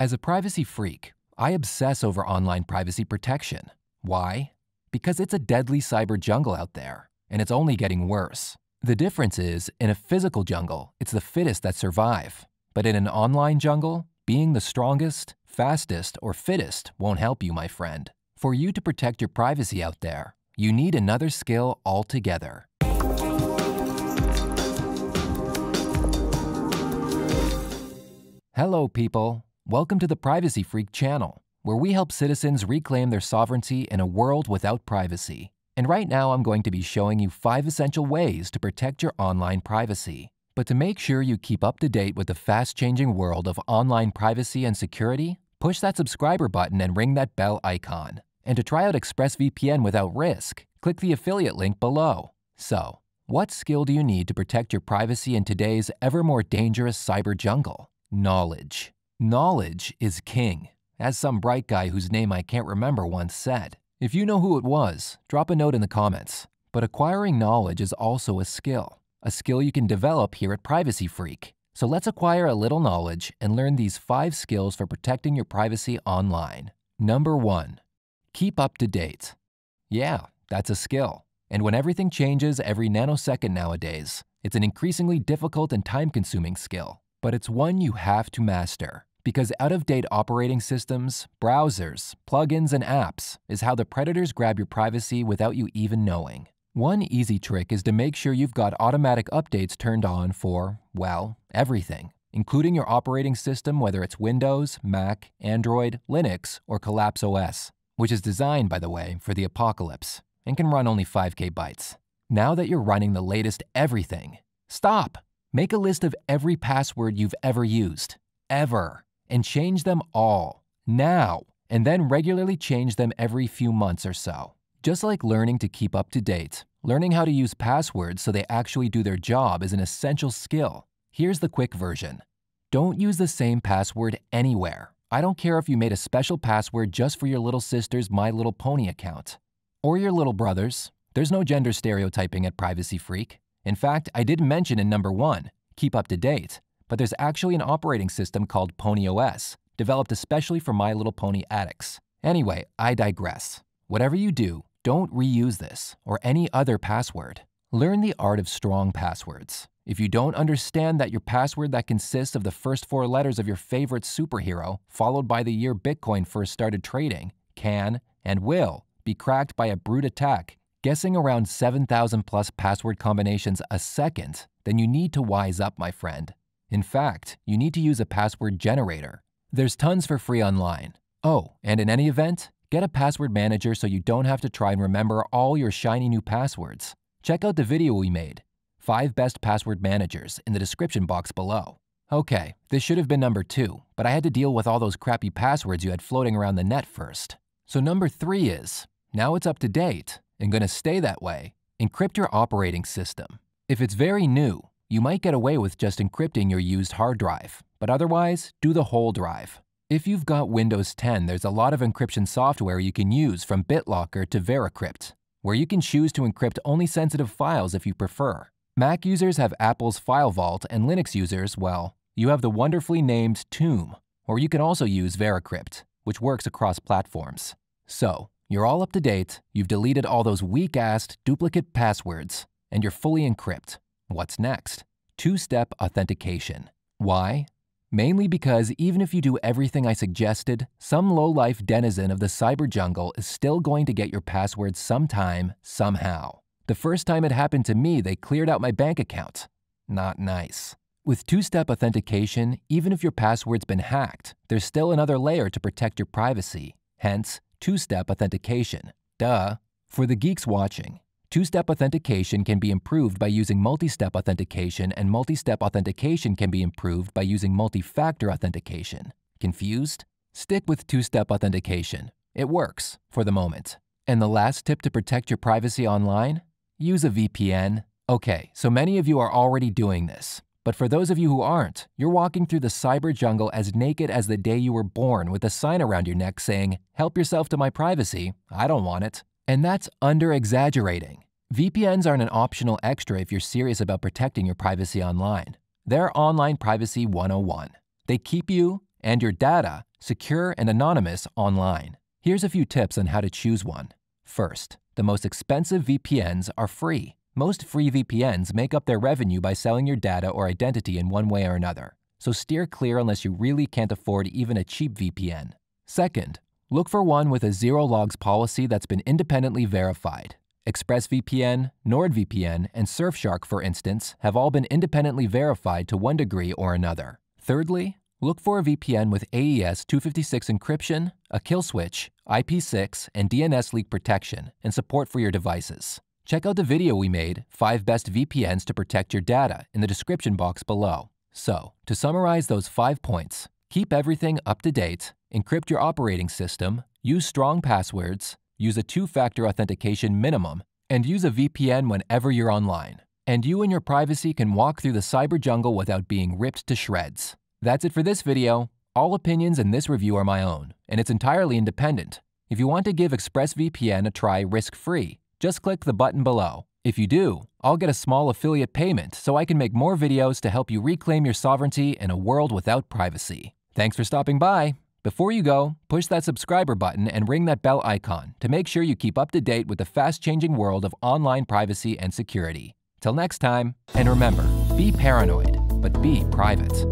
As a privacy freak, I obsess over online privacy protection. Why? Because it's a deadly cyber jungle out there, and it's only getting worse. The difference is, in a physical jungle, it's the fittest that survive. But in an online jungle, being the strongest, fastest, or fittest won't help you, my friend. For you to protect your privacy out there, you need another skill altogether. Hello, people. Welcome to the Privacy Freak channel, where we help citizens reclaim their sovereignty in a world without privacy. And right now I'm going to be showing you 5 essential ways to protect your online privacy. But to make sure you keep up to date with the fast-changing world of online privacy and security, push that subscriber button and ring that bell icon. And to try out ExpressVPN without risk, click the affiliate link below. So, what skill do you need to protect your privacy in today's ever more dangerous cyber jungle? Knowledge. Knowledge is king, as some bright guy whose name I can't remember once said. If you know who it was, drop a note in the comments. But acquiring knowledge is also a skill, a skill you can develop here at Privacy Freak. So let's acquire a little knowledge and learn these five skills for protecting your privacy online. Number one, keep up to date. Yeah, that's a skill. And when everything changes every nanosecond nowadays, it's an increasingly difficult and time consuming skill but it's one you have to master. Because out of date operating systems, browsers, plugins, and apps is how the predators grab your privacy without you even knowing. One easy trick is to make sure you've got automatic updates turned on for, well, everything, including your operating system, whether it's Windows, Mac, Android, Linux, or Collapse OS, which is designed, by the way, for the apocalypse and can run only 5K bytes. Now that you're running the latest everything, stop Make a list of every password you've ever used, ever, and change them all, now, and then regularly change them every few months or so. Just like learning to keep up to date, learning how to use passwords so they actually do their job is an essential skill. Here's the quick version. Don't use the same password anywhere. I don't care if you made a special password just for your little sister's My Little Pony account. Or your little brother's. There's no gender stereotyping at Privacy Freak. In fact, I did mention in number one, keep up to date, but there's actually an operating system called Pony OS, developed especially for My Little Pony addicts. Anyway, I digress. Whatever you do, don't reuse this or any other password. Learn the art of strong passwords. If you don't understand that your password that consists of the first four letters of your favorite superhero, followed by the year Bitcoin first started trading, can and will be cracked by a brute attack guessing around 7,000 plus password combinations a second, then you need to wise up, my friend. In fact, you need to use a password generator. There's tons for free online. Oh, and in any event, get a password manager so you don't have to try and remember all your shiny new passwords. Check out the video we made, 5 Best Password Managers, in the description box below. Okay, this should have been number 2, but I had to deal with all those crappy passwords you had floating around the net first. So number 3 is, now it's up to date and going to stay that way, encrypt your operating system. If it's very new, you might get away with just encrypting your used hard drive, but otherwise, do the whole drive. If you've got Windows 10, there's a lot of encryption software you can use from BitLocker to VeraCrypt, where you can choose to encrypt only sensitive files if you prefer. Mac users have Apple's File Vault, and Linux users, well, you have the wonderfully named Tomb, or you can also use VeraCrypt, which works across platforms. So, you're all up to date, you've deleted all those weak assed duplicate passwords, and you're fully encrypted. What's next? Two-step authentication. Why? Mainly because even if you do everything I suggested, some low-life denizen of the cyber jungle is still going to get your password sometime, somehow. The first time it happened to me, they cleared out my bank account. Not nice. With two-step authentication, even if your password's been hacked, there's still another layer to protect your privacy. Hence, two-step authentication. Duh! For the geeks watching, two-step authentication can be improved by using multi-step authentication and multi-step authentication can be improved by using multi-factor authentication. Confused? Stick with two-step authentication. It works, for the moment. And the last tip to protect your privacy online? Use a VPN. Okay, so many of you are already doing this. But for those of you who aren't, you're walking through the cyber jungle as naked as the day you were born with a sign around your neck saying, Help yourself to my privacy, I don't want it. And that's under exaggerating. VPNs aren't an optional extra if you're serious about protecting your privacy online. They're Online Privacy 101. They keep you and your data secure and anonymous online. Here's a few tips on how to choose one. First, the most expensive VPNs are free. Most free VPNs make up their revenue by selling your data or identity in one way or another, so steer clear unless you really can't afford even a cheap VPN. Second, look for one with a zero logs policy that's been independently verified. ExpressVPN, NordVPN, and Surfshark, for instance, have all been independently verified to one degree or another. Thirdly, look for a VPN with AES 256 encryption, a kill switch, IP6, and DNS leak protection, and support for your devices. Check out the video we made, 5 Best VPNs to Protect Your Data, in the description box below. So, to summarize those 5 points, keep everything up to date, encrypt your operating system, use strong passwords, use a two-factor authentication minimum, and use a VPN whenever you're online. And you and your privacy can walk through the cyber jungle without being ripped to shreds. That's it for this video. All opinions in this review are my own, and it's entirely independent. If you want to give ExpressVPN a try risk-free, just click the button below. If you do, I'll get a small affiliate payment so I can make more videos to help you reclaim your sovereignty in a world without privacy. Thanks for stopping by. Before you go, push that subscriber button and ring that bell icon to make sure you keep up to date with the fast-changing world of online privacy and security. Till next time, and remember, be paranoid, but be private.